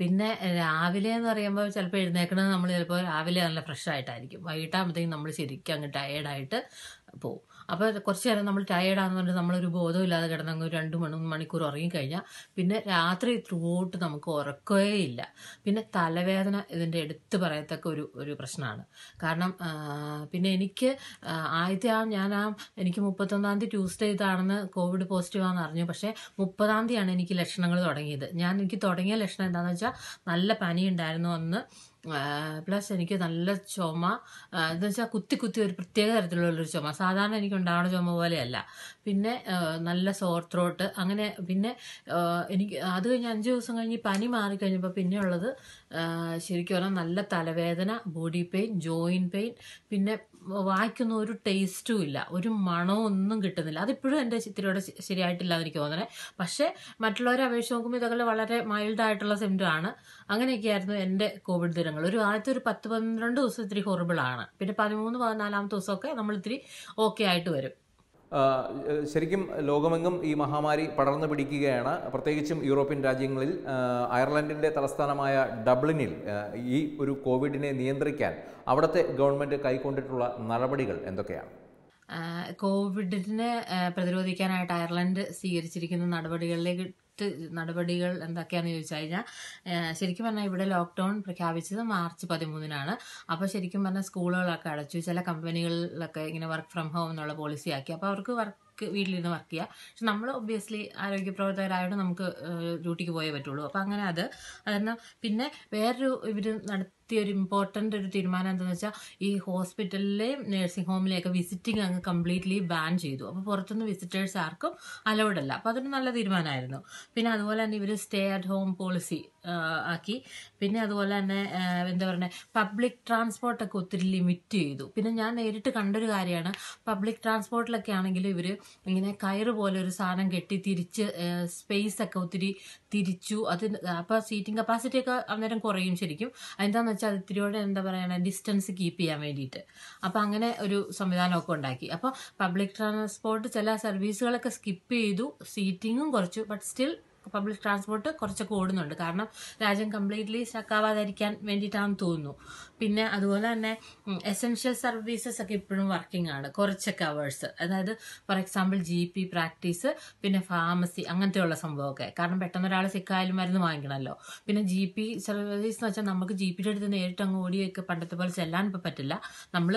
[SPEAKER 2] പിന്നെ രാവിലെ എന്ന് പറയുമ്പോൾ ചിലപ്പോൾ എഴുന്നേക്കണത് നമ്മൾ ചിലപ്പോൾ രാവിലെ നല്ല ഫ്രഷ് ആയിട്ടായിരിക്കും വൈകിട്ടാകുമ്പോഴത്തേക്കും നമ്മൾ ശരിക്കും അങ്ങ് ടയേർഡായിട്ട് പോവും അപ്പോൾ കുറച്ച് നേരം നമ്മൾ ടയേർഡാന്ന് പറഞ്ഞിട്ട് നമ്മളൊരു ബോധമില്ലാതെ കിടന്നങ്ങ് രണ്ട് മണി മണിക്കൂർ ഉറങ്ങിക്കഴിഞ്ഞാൽ പിന്നെ രാത്രി ത്രൂട്ട് നമുക്ക് ഉറക്കുകയേ ഇല്ല പിന്നെ തലവേദന ഇതിൻ്റെ എടുത്തു പറയത്തക്ക ഒരു ഒരു പ്രശ്നമാണ് കാരണം പിന്നെ എനിക്ക് ആദ്യത്തെ ആ ഞാൻ ആ എനിക്ക് മുപ്പത്തൊന്നാം തീയതി ട്യൂസ്ഡേ ഇതാണെന്ന് കോവിഡ് പോസിറ്റീവാണെന്ന് അറിഞ്ഞു പക്ഷേ മുപ്പതാം തീയതിയാണ് എനിക്ക് ലക്ഷണങ്ങൾ തുടങ്ങിയത് ഞാൻ എനിക്ക് തുടങ്ങിയ ലക്ഷണം എന്താണെന്ന് വെച്ചാൽ നല്ല പനി ഉണ്ടായിരുന്നു അന്ന് പ്ലസ് എനിക്ക് നല്ല ചുമ എന്ന് വെച്ചാൽ കുത്തി കുത്തി ഒരു പ്രത്യേക തരത്തിലുള്ളൊരു ചുമ സാധാരണ എനിക്ക് ഉണ്ടാവുന്ന ചുമ പോലെയല്ല പിന്നെ നല്ല സോർ ത്രോട്ട് അങ്ങനെ പിന്നെ എനിക്ക് അത് കഴിഞ്ഞ് അഞ്ച് ദിവസം കഴിഞ്ഞ് പനി മാറിക്കഴിഞ്ഞപ്പോൾ പിന്നെയുള്ളത് ശരിക്കും പറഞ്ഞാൽ നല്ല തലവേദന ബോഡി പെയിൻ ജോയിൻ പെയിൻ പിന്നെ വായിക്കുന്ന ഒരു ടേസ്റ്റും ഇല്ല ഒരു മണവും ഒന്നും കിട്ടുന്നില്ല അതിപ്പോഴും എൻ്റെ ചിത്രയോടെ ശരിയായിട്ടില്ല എനിക്ക് തോന്നണേ പക്ഷേ മറ്റുള്ളവരെ അപേക്ഷിച്ച് നോക്കുമ്പോൾ ഇതൊക്കെ വളരെ മൈൽഡായിട്ടുള്ള ആണ് അങ്ങനെയൊക്കെയായിരുന്നു എൻ്റെ കോവിഡ് ദിനങ്ങൾ ഒരു ആദ്യത്തെ ഒരു പത്ത് പന്ത്രണ്ട് ദിവസം ഇത്തിരി ആണ് പിന്നെ പതിമൂന്ന് പതിനാലാമത്തെ ദിവസമൊക്കെ നമ്മൾ ഇത്തിരി ഓക്കെ ആയിട്ട് വരും
[SPEAKER 1] ശരിക്കും ലോകമെങ്ങും ഈ മഹാമാരി പടർന്നു പിടിക്കുകയാണ് പ്രത്യേകിച്ചും യൂറോപ്യൻ രാജ്യങ്ങളിൽ അയർലൻഡിൻ്റെ തലസ്ഥാനമായ ഡബ്ലിനിൽ ഈ ഒരു കോവിഡിനെ നിയന്ത്രിക്കാൻ അവിടുത്തെ ഗവൺമെൻറ് കൈക്കൊണ്ടിട്ടുള്ള നടപടികൾ എന്തൊക്കെയാണ്
[SPEAKER 2] കോവിഡിനെ പ്രതിരോധിക്കാനായിട്ട് അയർലൻഡ് സ്വീകരിച്ചിരിക്കുന്ന നടപടികളിലേക്ക് മറ്റ് നടപടികൾ എന്തൊക്കെയാണെന്ന് ചോദിച്ചു കഴിഞ്ഞാൽ ശരിക്കും പറഞ്ഞാൽ ഇവിടെ ലോക്ക്ഡൗൺ പ്രഖ്യാപിച്ചത് മാർച്ച് പതിമൂന്നിനാണ് അപ്പോൾ ശരിക്കും പറഞ്ഞാൽ സ്കൂളുകളൊക്കെ അടച്ചു ചില കമ്പനികളിലൊക്കെ ഇങ്ങനെ വർക്ക് ഫ്രം ഹോം എന്നുള്ള പോളിസി ആക്കി അപ്പോൾ അവർക്ക് വർക്ക് വീട്ടിലിരുന്ന് വർക്ക് ചെയ്യുക പക്ഷെ നമ്മൾ ഒബ്വിയസ്ലി ആരോഗ്യ പ്രവർത്തകരായതുകൊണ്ട് നമുക്ക് ഡ്യൂട്ടിക്ക് പോയേ പറ്റുള്ളൂ അപ്പം അങ്ങനെ അത് അതുകാരണം പിന്നെ വേറൊരു ഇവർ നട നടത്തിയ ഒരു ഇമ്പോർട്ടൻ്റ് ഒരു തീരുമാനം എന്താണെന്ന് വെച്ചാൽ ഈ ഹോസ്പിറ്റലിലെയും നഴ്സിംഗ് ഹോമിലെയൊക്കെ വിസിറ്റിംഗ് അങ്ങ് കംപ്ലീറ്റ്ലി ബാൻ ചെയ്തു അപ്പോൾ പുറത്തുനിന്ന് വിസിറ്റേഴ്സ് ആർക്കും അലൗഡ് അല്ല അപ്പോൾ അതൊരു നല്ല തീരുമാനമായിരുന്നു പിന്നെ അതുപോലെ തന്നെ ഇവർ സ്റ്റേ അറ്റ് ഹോം പോളിസി ആക്കി പിന്നെ അതുപോലെ തന്നെ എന്താ പറയുക പബ്ലിക് ട്രാൻസ്പോർട്ടൊക്കെ ഒത്തിരി ലിമിറ്റ് ചെയ്തു പിന്നെ ഞാൻ നേരിട്ട് കണ്ടൊരു കാര്യമാണ് പബ്ലിക് ട്രാൻസ്പോർട്ടിലൊക്കെ ആണെങ്കിൽ ഇവർ ഇങ്ങനെ കയറ് പോലെ ഒരു സാധനം കെട്ടി തിരിച്ച് സ്പേസ് ഒക്കെ ഒത്തിരി തിരിച്ചു അത് അപ്പോൾ സീറ്റിംഗ് കപ്പാസിറ്റി ഒക്കെ അന്നേരം കുറയും ശരിക്കും എന്താണെന്ന് വെച്ചാൽ അത് ഇത്തിരിയോടെ എന്താ പറയുക ഡിസ്റ്റൻസ് കീപ്പ് ചെയ്യാൻ വേണ്ടിയിട്ട് അപ്പോൾ അങ്ങനെ ഒരു സംവിധാനമൊക്കെ ഉണ്ടാക്കി അപ്പോൾ പബ്ലിക് ട്രാൻസ്പോർട്ട് ചില സർവീസുകളൊക്കെ സ്കിപ്പ് ചെയ്തു സീറ്റിങ്ങും കുറച്ചു ബട്ട് സ്റ്റിൽ പബ്ലിക് ട്രാൻസ്പോർട്ട് കുറച്ചൊക്കെ ഓടുന്നുണ്ട് കാരണം രാജ്യം കംപ്ലീറ്റ്ലി ആവാതിരിക്കാൻ വേണ്ടിയിട്ടാണെന്ന് തോന്നുന്നു പിന്നെ അതുപോലെ തന്നെ എസെൻഷ്യൽ സർവീസസ് ഒക്കെ ഇപ്പോഴും വർക്കിംഗ് ആണ് കുറച്ചൊക്കെ അവേഴ്സ് അതായത് for example G P practice പിന്നെ ഫാർമസി അങ്ങനത്തെയുള്ള ഉള്ള സംഭവമൊക്കെ കാരണം പെട്ടെന്ന് ഒരാൾ സിക്കായാലും മരുന്ന് വാങ്ങിക്കണമല്ലോ പിന്നെ ജി പി സർവീസ് എന്ന് വെച്ചാൽ നമുക്ക് ജി പിയുടെ അടുത്ത് നേരിട്ട് അങ്ങ് ഓടിയൊക്കെ പണ്ടത്തെ പോലെ ചെല്ലാൻ ഇപ്പം പറ്റില്ല നമ്മൾ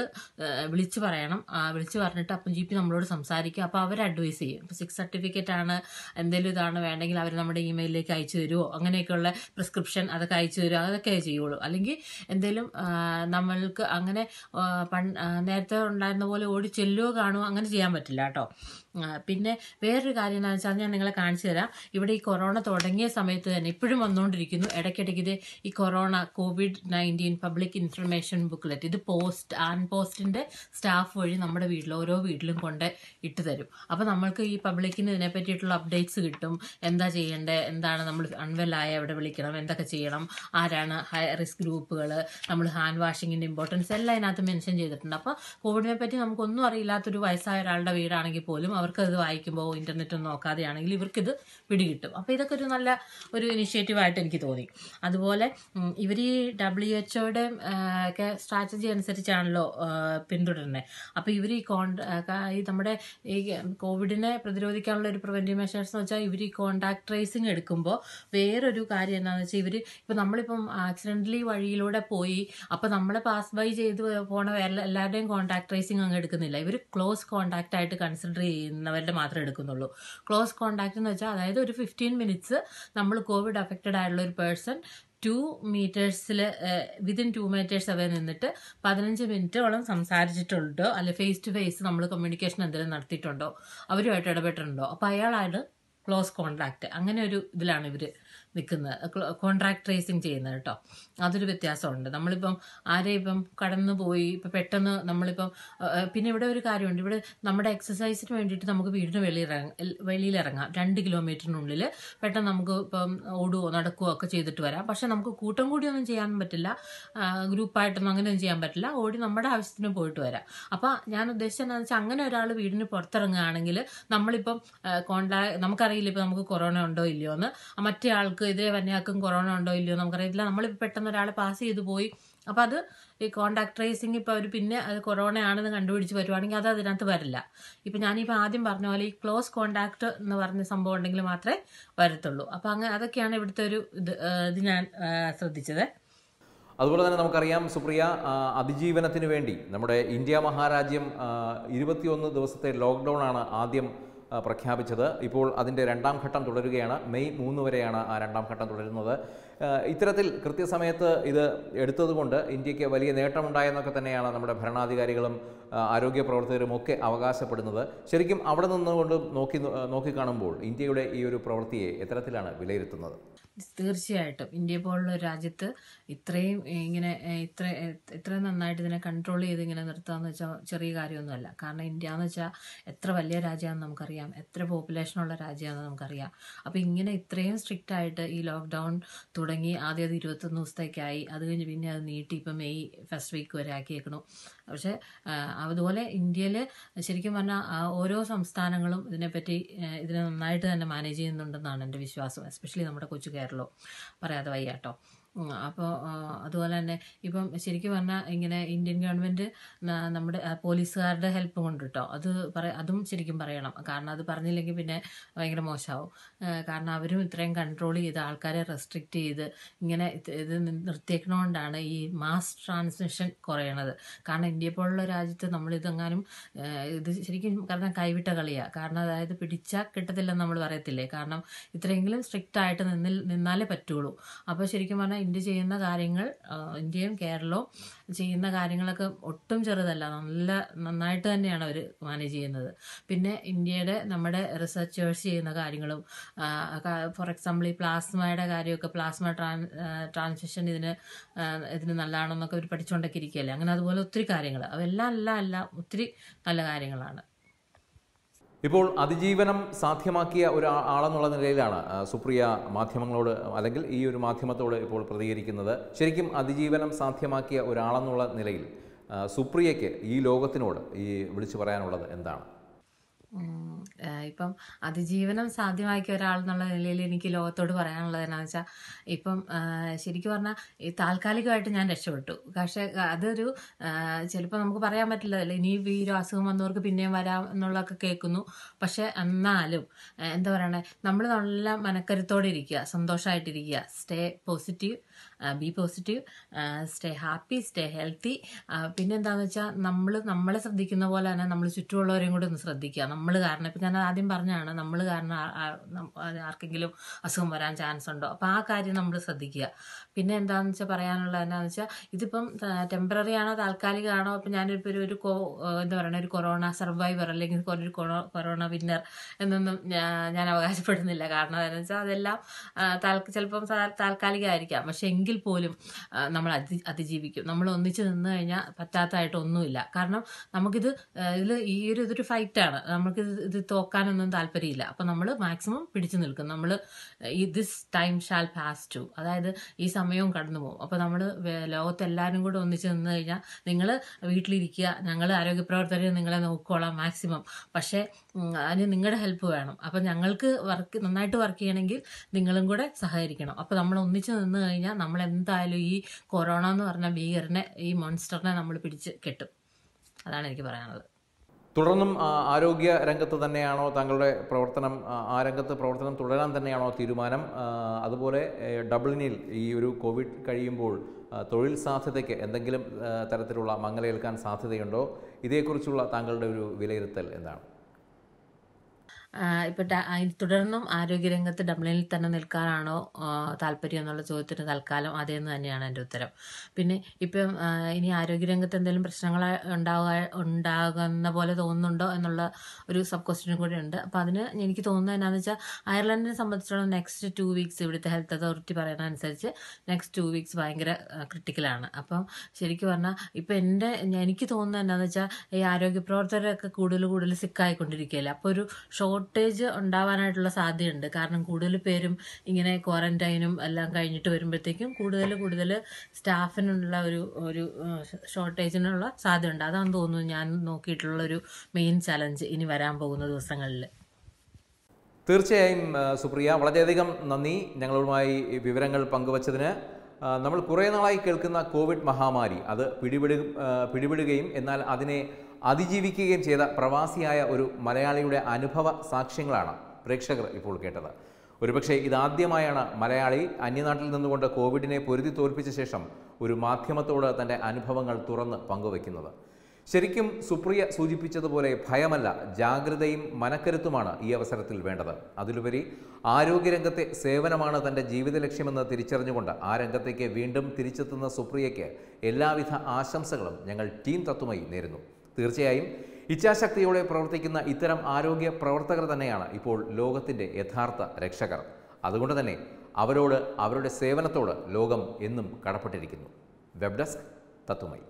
[SPEAKER 2] വിളിച്ചു പറയണം വിളിച്ചു പറഞ്ഞിട്ട് അപ്പം ജി പി നമ്മളോട് സംസാരിക്കും അപ്പോൾ അവർ അഡ്വൈസ് ചെയ്യും ഇപ്പം സിക്സ് സർട്ടിഫിക്കറ്റ് ആണ് എന്തെങ്കിലും ഇതാണ് വേണ്ടെങ്കിൽ അവർ നമ്മുടെ ഇമെയിലിലേക്ക് അയച്ചു തരുമോ അങ്ങനെയൊക്കെയുള്ള പ്രിസ്ക്രിപ്ഷൻ അതൊക്കെ അയച്ചു തരുമോ അതൊക്കെ ചെയ്യുള്ളൂ അല്ലെങ്കിൽ എന്തെങ്കിലും നമ്മൾക്ക് അങ്ങനെ നേരത്തെ ഉണ്ടായിരുന്ന പോലെ ഓടി ചെല്ലുകയോ കാണുമോ അങ്ങനെ ചെയ്യാൻ പറ്റില്ല കേട്ടോ പിന്നെ വേറൊരു കാര്യം എന്താണെന്ന് വെച്ചാൽ ഞാൻ നിങ്ങളെ കാണിച്ചു തരാം ഇവിടെ ഈ കൊറോണ തുടങ്ങിയ സമയത്ത് തന്നെ ഇപ്പോഴും വന്നുകൊണ്ടിരിക്കുന്നു ഇടയ്ക്കിടയ്ക്ക് ഇത് ഈ corona covid nineteen public information booklet ഇത് പോസ്റ്റ് ആൻഡ് പോസ്റ്റിൻ്റെ സ്റ്റാഫ് വഴി നമ്മുടെ വീട്ടിൽ ഓരോ വീട്ടിലും കൊണ്ട് ഇട്ട് തരും അപ്പോൾ നമ്മൾക്ക് ഈ പബ്ലിക്കിന് ഇതിനെ പറ്റിയിട്ടുള്ള അപ്ഡേറ്റ്സ് കിട്ടും എന്താ ചെയ്യുക ചെയ്യേണ്ടത് എന്താണ് നമ്മൾ അൺവെൽ ആയ എവിടെ വിളിക്കണം എന്തൊക്കെ ചെയ്യണം ആരാണ് ഹൈ റിസ്ക് ഗ്രൂപ്പുകൾ നമ്മൾ ഹാൻഡ് വാഷിങ്ങിൻ്റെ ഇമ്പോർട്ടൻസ് എല്ലാം അതിനകത്ത് മെൻഷൻ ചെയ്തിട്ടുണ്ട് അപ്പോൾ കോവിഡിനെ പറ്റി നമുക്കൊന്നും അറിയില്ലാത്തൊരു വയസ്സായ ഒരാളുടെ വീടാണെങ്കിൽ പോലും അവർക്ക് അത് വായിക്കുമ്പോൾ ഇന്റർനെറ്റ് ഒന്നും നോക്കാതെയാണെങ്കിൽ ഇവർക്കിത് പിടികിട്ടും അപ്പോൾ ഇതൊക്കെ ഒരു നല്ല ഒരു ഇനിഷ്യേറ്റീവായിട്ട് എനിക്ക് തോന്നി അതുപോലെ ഇവർ ഈ ഡബ്ല്യു എച്ച്ഒയുടെ ഒക്കെ സ്ട്രാറ്റജി അനുസരിച്ചാണല്ലോ പിന്തുടരുന്നത് അപ്പോൾ ഇവർ ഈ കോണ്ട ഈ നമ്മുടെ ഈ കോവിഡിനെ പ്രതിരോധിക്കാനുള്ള ഒരു പ്രിവെൻറ്റീവ് മെഷേഴ്സ് എന്ന് വെച്ചാൽ ഇവർ ഈ കോണ്ടാക്ട് റേസിങ് എടുക്കുമ്പോൾ വേറൊരു കാര്യം എന്താണെന്ന് വെച്ചാൽ ഇവർ ഇപ്പം നമ്മളിപ്പം ആക്സിഡൻ്റലി വഴിയിലൂടെ പോയി അപ്പം നമ്മളെ പാസ് ബൈ ചെയ്ത് പോണ എല്ലാവരുടെയും കോൺടാക്ട് ട്രേസിങ് അങ്ങ് എടുക്കുന്നില്ല ഇവർ ക്ലോസ് കോൺടാക്റ്റ് ആയിട്ട് കൺസിഡർ ചെയ്യുന്നവരുടെ മാത്രമേ എടുക്കുന്നുള്ളൂ ക്ലോസ് കോൺടാക്റ്റ് എന്ന് വെച്ചാൽ അതായത് ഒരു ഫിഫ്റ്റീൻ മിനിറ്റ്സ് നമ്മൾ കോവിഡ് അഫക്റ്റഡ് ആയിട്ടുള്ള ഒരു പേഴ്സൺ ടു മീറ്റേഴ്സിൽ വിതിൻ ടു മീറ്റേഴ്സ് അവരെ നിന്നിട്ട് പതിനഞ്ച് മിനിറ്റോളം സംസാരിച്ചിട്ടുണ്ടോ അല്ലെ ഫേസ് ടു ഫേസ് നമ്മൾ കമ്മ്യൂണിക്കേഷൻ എന്തെങ്കിലും നടത്തിയിട്ടുണ്ടോ അവരുമായിട്ട് ഇടപെട്ടിട്ടുണ്ടോ അപ്പോൾ അയാളാണ് ക്ലോസ് കോൺട്രാക്റ്റ് അങ്ങനെ ഒരു ഇതിലാണ് ഇവർ നിൽക്കുന്നത് കോൺട്രാക്ട് ട്രേസിങ് ചെയ്യുന്നത് കേട്ടോ അതൊരു വ്യത്യാസമുണ്ട് നമ്മളിപ്പം ആരെ ഇപ്പം കടന്നുപോയി ഇപ്പം പെട്ടെന്ന് നമ്മളിപ്പം പിന്നെ ഇവിടെ ഒരു കാര്യമുണ്ട് ഇവിടെ നമ്മുടെ എക്സസൈസിന് വേണ്ടിയിട്ട് നമുക്ക് വീടിന് വെളിയിലിറങ്ങാം വെളിയിലിറങ്ങാം രണ്ട് കിലോമീറ്ററിനുള്ളിൽ പെട്ടെന്ന് നമുക്ക് ഇപ്പം ഓടുകയോ നടക്കുകയോ ഒക്കെ ചെയ്തിട്ട് വരാം പക്ഷെ നമുക്ക് കൂട്ടം കൂടിയൊന്നും ചെയ്യാൻ പറ്റില്ല ഗ്രൂപ്പായിട്ടൊന്നും അങ്ങനെയൊന്നും ചെയ്യാൻ പറ്റില്ല ഓടി നമ്മുടെ ആവശ്യത്തിന് പോയിട്ട് വരാം അപ്പം ഞാൻ ഉദ്ദേശിച്ചത് വെച്ചാൽ അങ്ങനെ ഒരാൾ വീടിന് പുറത്തിറങ്ങുകയാണെങ്കിൽ നമ്മളിപ്പം കോണ്ടാ നമുക്കറിയില്ല ഇപ്പം നമുക്ക് കൊറോണ ഉണ്ടോ ഇല്ലയോ എന്ന് മറ്റേ ആൾക്ക് ഇതേ വന്നയാൾക്കും കൊറോണ ഉണ്ടോ ഇല്ലയോ നമുക്കറിയില്ല നമ്മളിപ്പോൾ പെട്ടെന്ന് ഒരാൾ പാസ് ചെയ്തു പോയി അപ്പോൾ അത് ഈ കോണ്ടാക്ട് ട്രേസിങ് ഇപ്പോൾ അവർ പിന്നെ അത് കൊറോണ ആണെന്ന് കണ്ടുപിടിച്ച് വരുവാണെങ്കിൽ അത് അതിനകത്ത് വരില്ല ഇപ്പം ഞാനിപ്പോൾ ആദ്യം പറഞ്ഞ പോലെ ഈ ക്ലോസ് കോണ്ടാക്ട് എന്ന് പറഞ്ഞ സംഭവം ഉണ്ടെങ്കിൽ മാത്രമേ വരത്തുള്ളൂ അപ്പോൾ അങ്ങനെ അതൊക്കെയാണ് ഇവിടുത്തെ ഒരു ഇത് ഇത് ഞാൻ ശ്രദ്ധിച്ചത്
[SPEAKER 1] അതുപോലെ തന്നെ നമുക്കറിയാം സുപ്രിയ അതിജീവനത്തിന് വേണ്ടി നമ്മുടെ ഇന്ത്യ മഹാരാജ്യം ഇരുപത്തിയൊന്ന് ദിവസത്തെ ലോക്ക്ഡൗൺ ആണ് ആദ്യം പ്രഖ്യാപിച്ചത് ഇപ്പോൾ അതിൻ്റെ രണ്ടാം ഘട്ടം തുടരുകയാണ് മെയ് മൂന്ന് വരെയാണ് ആ രണ്ടാം ഘട്ടം തുടരുന്നത് ഇത്തരത്തിൽ കൃത്യസമയത്ത് ഇത് എടുത്തതുകൊണ്ട് ഇന്ത്യക്ക് വലിയ നേട്ടമുണ്ടായെന്നൊക്കെ തന്നെയാണ് നമ്മുടെ ഭരണാധികാരികളും ആരോഗ്യ പ്രവർത്തകരും ഒക്കെ അവകാശപ്പെടുന്നത് ശരിക്കും അവിടെ നിന്നുകൊണ്ട് നോക്കി നോക്കിക്കാണുമ്പോൾ ഇന്ത്യയുടെ ഈ ഒരു പ്രവൃത്തിയെ എത്തരത്തിലാണ് വിലയിരുത്തുന്നത്
[SPEAKER 2] തീർച്ചയായിട്ടും ഇന്ത്യ പോലുള്ള ഒരു രാജ്യത്ത് ഇത്രയും ഇങ്ങനെ ഇത്ര ഇത്ര നന്നായിട്ട് ഇതിനെ കൺട്രോൾ ചെയ്ത് ഇങ്ങനെ നിർത്തുകയെന്ന് വെച്ചാൽ ചെറിയ കാര്യമൊന്നുമല്ല കാരണം ഇന്ത്യ എന്ന് വെച്ചാൽ എത്ര വലിയ രാജ്യമാണെന്ന് നമുക്കറിയാം എത്ര പോപ്പുലേഷനുള്ള രാജ്യമാണെന്ന് നമുക്കറിയാം അപ്പോൾ ഇങ്ങനെ ഇത്രയും സ്ട്രിക്റ്റ് ആയിട്ട് ഈ ലോക്ക്ഡൗൺ തുടങ്ങി ആദ്യം അത് ഇരുപത്തൊന്ന് ദിവസത്തേക്കായി അത് കഴിഞ്ഞ് പിന്നെ അത് നീട്ടി ഇപ്പം മെയ് ഫസ്റ്റ് വീക്ക് വരെ ആക്കിയേക്കണു പക്ഷേ അതുപോലെ ഇന്ത്യയിൽ ശരിക്കും പറഞ്ഞാൽ ഓരോ സംസ്ഥാനങ്ങളും ഇതിനെപ്പറ്റി ഇതിനെ നന്നായിട്ട് തന്നെ മാനേജ് ചെയ്യുന്നുണ്ടെന്നാണ് എൻ്റെ വിശ്വാസം എസ്പെഷ്യലി നമ്മുടെ കൊച്ചു കേരളവും പറയാതെ വയ്യാട്ടോ അപ്പോൾ അതുപോലെ തന്നെ ഇപ്പം ശരിക്കും പറഞ്ഞാൽ ഇങ്ങനെ ഇന്ത്യൻ ഗവൺമെൻറ് നമ്മുടെ പോലീസുകാരുടെ ഹെൽപ്പ് കൊണ്ട് കിട്ടോ അത് പറ അതും ശരിക്കും പറയണം കാരണം അത് പറഞ്ഞില്ലെങ്കിൽ പിന്നെ ഭയങ്കര മോശമാവും കാരണം അവരും ഇത്രയും കൺട്രോൾ ചെയ്ത് ആൾക്കാരെ റെസ്ട്രിക്റ്റ് ചെയ്ത് ഇങ്ങനെ ഇത് നിർത്തിയേക്കണോണ്ടാണ് ഈ മാസ് ട്രാൻസ്മിഷൻ കുറയണത് കാരണം ഇന്ത്യ പോലുള്ള രാജ്യത്ത് നമ്മളിതെങ്ങാനും ഇത് ശരിക്കും കാരണം കൈവിട്ട കളിയാണ് കാരണം അതായത് പിടിച്ചാൽ കിട്ടത്തില്ലെന്ന് നമ്മൾ പറയത്തില്ലേ കാരണം ഇത്രയെങ്കിലും സ്ട്രിക്റ്റ് ആയിട്ട് നിന്നിൽ നിന്നാലേ പറ്റുള്ളൂ അപ്പോൾ ശരിക്കും പറഞ്ഞാൽ ഇന്ത്യ ചെയ്യുന്ന കാര്യങ്ങൾ ഇന്ത്യയും കേരളവും ചെയ്യുന്ന കാര്യങ്ങളൊക്കെ ഒട്ടും ചെറുതല്ല നല്ല നന്നായിട്ട് തന്നെയാണ് അവർ മാനേജ് ചെയ്യുന്നത് പിന്നെ ഇന്ത്യയുടെ നമ്മുടെ റിസർച്ചേഴ്സ് ചെയ്യുന്ന കാര്യങ്ങളും ഫോർ എക്സാമ്പിൾ ഈ പ്ലാസ്മയുടെ കാര്യമൊക്കെ പ്ലാസ്മ ട്രാൻസ്മിഷൻ ഇതിന് ഇതിന് നല്ലതാണെന്നൊക്കെ അവർ പഠിച്ചുകൊണ്ടൊക്കെ ഇരിക്കുകയല്ലേ അങ്ങനെ അതുപോലെ ഒത്തിരി കാര്യങ്ങൾ അവയെല്ലാം അല്ല അല്ല ഒത്തിരി നല്ല കാര്യങ്ങളാണ്
[SPEAKER 1] ഇപ്പോൾ അതിജീവനം സാധ്യമാക്കിയ ഒരു ആളെന്നുള്ള നിലയിലാണ് സുപ്രിയ മാധ്യമങ്ങളോട് അല്ലെങ്കിൽ ഈ ഒരു മാധ്യമത്തോട് ഇപ്പോൾ പ്രതികരിക്കുന്നത് ശരിക്കും അതിജീവനം സാധ്യമാക്കിയ ഒരാളെന്നുള്ള നിലയിൽ സുപ്രിയയ്ക്ക് ഈ ലോകത്തിനോട് ഈ വിളിച്ചു പറയാനുള്ളത് എന്താണ്
[SPEAKER 2] ഇപ്പം അതിജീവനം സാധ്യമാക്കിയ ഒരാൾ എന്നുള്ള നിലയിൽ എനിക്ക് ലോകത്തോട് പറയാനുള്ളത് എന്നാന്ന് വെച്ചാൽ ഇപ്പം ശരിക്കും പറഞ്ഞാൽ ഈ താൽക്കാലികമായിട്ട് ഞാൻ രക്ഷപ്പെട്ടു പക്ഷേ അതൊരു ചിലപ്പോൾ നമുക്ക് പറയാൻ പറ്റില്ലതല്ലേ ഇനി ഈ ഒരു അസുഖം വന്നവർക്ക് പിന്നെയും വരാം എന്നുള്ളതൊക്കെ കേൾക്കുന്നു പക്ഷെ എന്നാലും എന്താ പറയണേ നമ്മൾ നല്ല മനക്കരുത്തോടെ ഇരിക്കുക സന്തോഷമായിട്ടിരിക്കുക stay positive be positive stay happy stay healthy പിന്നെന്താണെന്ന് വെച്ചാൽ നമ്മൾ നമ്മളെ ശ്രദ്ധിക്കുന്ന പോലെ തന്നെ നമ്മൾ ചുറ്റുമുള്ളവരെയും കൂടി ഒന്ന് ശ്രദ്ധിക്കുക നമ്മൾ കാരണം ഇപ്പം ഞാൻ ആദ്യം പറഞ്ഞാണ് നമ്മൾ കാരണം ആർക്കെങ്കിലും അസുഖം വരാൻ ചാൻസ് ഉണ്ടോ അപ്പോൾ ആ കാര്യം നമ്മൾ ശ്രദ്ധിക്കുക പിന്നെ എന്താണെന്ന് വെച്ചാൽ പറയാനുള്ളത് എന്താണെന്ന് വെച്ചാൽ ഇതിപ്പം ടെമ്പററി ആണോ താൽക്കാലികമാണോ ഇപ്പം ഞാനിപ്പോൾ ഒരു ഒരു കോ എന്താ പറയുക ഒരു കൊറോണ സർവൈവർ അല്ലെങ്കിൽ ഒരു കൊറോണ വിന്നർ എന്നൊന്നും ഞാൻ അവകാശപ്പെടുന്നില്ല കാരണം എന്താണെന്ന് വെച്ചാൽ അതെല്ലാം താൽക്ക ചിലപ്പം താൽക്കാലികമായിരിക്കാം പക്ഷെ എങ്കിൽ പോലും നമ്മൾ അതി അതിജീവിക്കും നമ്മൾ ഒന്നിച്ച് നിന്ന് കഴിഞ്ഞാൽ പറ്റാത്തതായിട്ട് ഒന്നുമില്ല കാരണം നമുക്കിത് ഇതിൽ ഈ ഒരു ഇതൊരു ഫൈറ്റാണ് നമുക്കിത് ഇത് തോക്കാനൊന്നും താല്പര്യമില്ല അപ്പം നമ്മൾ മാക്സിമം പിടിച്ചു നിൽക്കും നമ്മൾ ഈ this time shall pass too അതായത് ഈ സമയം സമയവും കടന്നു പോകും അപ്പോൾ നമ്മൾ ലോകത്തെല്ലാവരും കൂടെ ഒന്നിച്ച് നിന്ന് കഴിഞ്ഞാൽ നിങ്ങൾ വീട്ടിലിരിക്കുക ഞങ്ങൾ പ്രവർത്തകർ നിങ്ങളെ നോക്കിക്കോളാം മാക്സിമം പക്ഷേ അതിന് നിങ്ങളുടെ ഹെൽപ്പ് വേണം അപ്പം ഞങ്ങൾക്ക് വർക്ക് നന്നായിട്ട് വർക്ക് ചെയ്യണമെങ്കിൽ നിങ്ങളും കൂടെ സഹകരിക്കണം അപ്പം നമ്മൾ ഒന്നിച്ച് നിന്ന് കഴിഞ്ഞാൽ നമ്മൾ എന്തായാലും ഈ കൊറോണ എന്ന് പറഞ്ഞ ഭീകരനെ ഈ മോൺസ്റ്ററിനെ നമ്മൾ പിടിച്ച് കെട്ടും അതാണ് എനിക്ക് പറയാനുള്ളത്
[SPEAKER 1] തുടർന്നും ആരോഗ്യ രംഗത്ത് തന്നെയാണോ താങ്കളുടെ പ്രവർത്തനം ആ രംഗത്ത് പ്രവർത്തനം തുടരാൻ തന്നെയാണോ തീരുമാനം അതുപോലെ ഡബ്ലിനിൽ ഈ ഒരു കോവിഡ് കഴിയുമ്പോൾ തൊഴിൽ സാധ്യതയ്ക്ക് എന്തെങ്കിലും തരത്തിലുള്ള മങ്ങലേൽക്കാൻ സാധ്യതയുണ്ടോ ഇതേക്കുറിച്ചുള്ള താങ്കളുടെ ഒരു വിലയിരുത്തൽ എന്താണ്
[SPEAKER 2] ഇപ്പൊ തുടർന്നും ആരോഗ്യരംഗത്ത് ഡബ്ലിനിൽ തന്നെ നിൽക്കാനാണോ താല്പര്യം എന്നുള്ള ചോദ്യത്തിന് തൽക്കാലം അതേന്ന് തന്നെയാണ് എൻ്റെ ഉത്തരം പിന്നെ ഇപ്പം ഇനി ആരോഗ്യരംഗത്ത് എന്തെങ്കിലും പ്രശ്നങ്ങൾ ഉണ്ടാവുക ഉണ്ടാകുന്ന പോലെ തോന്നുന്നുണ്ടോ എന്നുള്ള ഒരു സബ് ക്വസ്റ്റ്യനും കൂടി ഉണ്ട് അപ്പം അതിന് എനിക്ക് തോന്നുന്നത് എന്നാന്ന് വെച്ചാൽ അയർലൻഡിനെ സംബന്ധിച്ചിടത്തോളം നെക്സ്റ്റ് ടു വീക്സ് ഇവിടുത്തെ ഹെൽത്ത് അതോറിറ്റി പറയുന്ന അനുസരിച്ച് നെക്സ്റ്റ് ടു വീക്സ് ഭയങ്കര ക്രിട്ടിക്കലാണ് അപ്പം ശരിക്കും പറഞ്ഞാൽ ഇപ്പം എൻ്റെ എനിക്ക് തോന്നുന്നത് എന്നാന്ന് വെച്ചാൽ ഈ ആരോഗ്യ പ്രവർത്തകരൊക്കെ കൂടുതൽ കൂടുതൽ സിക്കായിക്കൊണ്ടിരിക്കുകയല്ലേ അപ്പോൾ ഒരു ഷോർട്ട് ഷോർട്ടേജ് ഉണ്ടാവാനായിട്ടുള്ള സാധ്യതയുണ്ട് കാരണം കൂടുതൽ പേരും ഇങ്ങനെ ക്വാറന്റൈനും എല്ലാം കഴിഞ്ഞിട്ട് വരുമ്പോഴത്തേക്കും കൂടുതൽ കൂടുതൽ സ്റ്റാഫിനുള്ള ഒരു ഒരു ഷോർട്ടേജിനുള്ള സാധ്യതയുണ്ട് അതാണെന്ന് തോന്നുന്നു ഞാൻ നോക്കിയിട്ടുള്ള ഒരു മെയിൻ ചലഞ്ച് ഇനി വരാൻ പോകുന്ന ദിവസങ്ങളിൽ
[SPEAKER 1] തീർച്ചയായും സുപ്രിയ വളരെയധികം നന്ദി ഞങ്ങളുമായി വിവരങ്ങൾ പങ്കുവച്ചതിന് നമ്മൾ കുറേ നാളായി കേൾക്കുന്ന കോവിഡ് മഹാമാരി അത് പിടിപെടുക പിടിപെടുകയും എന്നാൽ അതിനെ അതിജീവിക്കുകയും ചെയ്ത പ്രവാസിയായ ഒരു മലയാളിയുടെ അനുഭവ സാക്ഷ്യങ്ങളാണ് പ്രേക്ഷകർ ഇപ്പോൾ കേട്ടത് ഒരുപക്ഷെ ഇതാദ്യമായാണ് മലയാളി അന്യനാട്ടിൽ നിന്നുകൊണ്ട് കോവിഡിനെ പൊരുതി തോൽപ്പിച്ച ശേഷം ഒരു മാധ്യമത്തോട് തൻ്റെ അനുഭവങ്ങൾ തുറന്ന് പങ്കുവയ്ക്കുന്നത് ശരിക്കും സുപ്രിയ സൂചിപ്പിച്ചതുപോലെ ഭയമല്ല ജാഗ്രതയും മനക്കരുത്തുമാണ് ഈ അവസരത്തിൽ വേണ്ടത് അതിലുപരി ആരോഗ്യരംഗത്തെ സേവനമാണ് തൻ്റെ ജീവിത ലക്ഷ്യമെന്ന് തിരിച്ചറിഞ്ഞുകൊണ്ട് ആ രംഗത്തേക്ക് വീണ്ടും തിരിച്ചെത്തുന്ന സുപ്രിയയ്ക്ക് എല്ലാവിധ ആശംസകളും ഞങ്ങൾ ടീം തത്വമായി നേരുന്നു തീർച്ചയായും ഇച്ഛാശക്തിയോടെ പ്രവർത്തിക്കുന്ന ഇത്തരം ആരോഗ്യ പ്രവർത്തകർ തന്നെയാണ് ഇപ്പോൾ ലോകത്തിൻ്റെ യഥാർത്ഥ രക്ഷകർ അതുകൊണ്ട് തന്നെ അവരോട് അവരുടെ സേവനത്തോട് ലോകം എന്നും കടപ്പെട്ടിരിക്കുന്നു വെബ് ഡെസ്ക് തത്തുമൈ